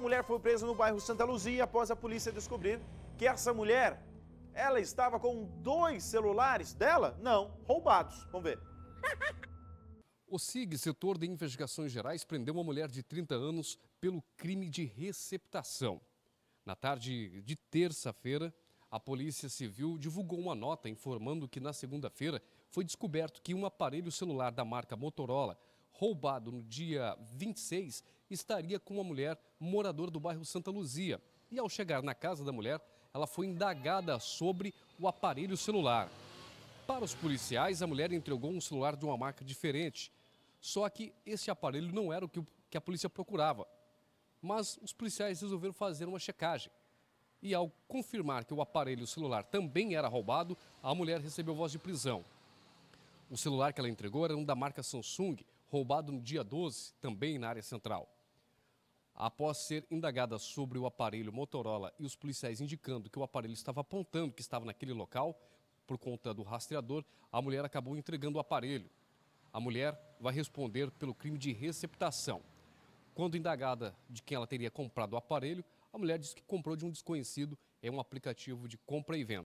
uma mulher foi presa no bairro Santa Luzia após a polícia descobrir que essa mulher, ela estava com dois celulares dela? Não, roubados. Vamos ver. O SIG, setor de investigações gerais, prendeu uma mulher de 30 anos pelo crime de receptação. Na tarde de terça-feira, a Polícia Civil divulgou uma nota informando que na segunda-feira foi descoberto que um aparelho celular da marca Motorola roubado no dia 26, estaria com uma mulher moradora do bairro Santa Luzia. E ao chegar na casa da mulher, ela foi indagada sobre o aparelho celular. Para os policiais, a mulher entregou um celular de uma marca diferente. Só que esse aparelho não era o que, que a polícia procurava. Mas os policiais resolveram fazer uma checagem. E ao confirmar que o aparelho celular também era roubado, a mulher recebeu voz de prisão. O celular que ela entregou era um da marca Samsung, roubado no dia 12, também na área central. Após ser indagada sobre o aparelho Motorola e os policiais indicando que o aparelho estava apontando que estava naquele local, por conta do rastreador, a mulher acabou entregando o aparelho. A mulher vai responder pelo crime de receptação. Quando indagada de quem ela teria comprado o aparelho, a mulher disse que comprou de um desconhecido, é um aplicativo de compra e venda.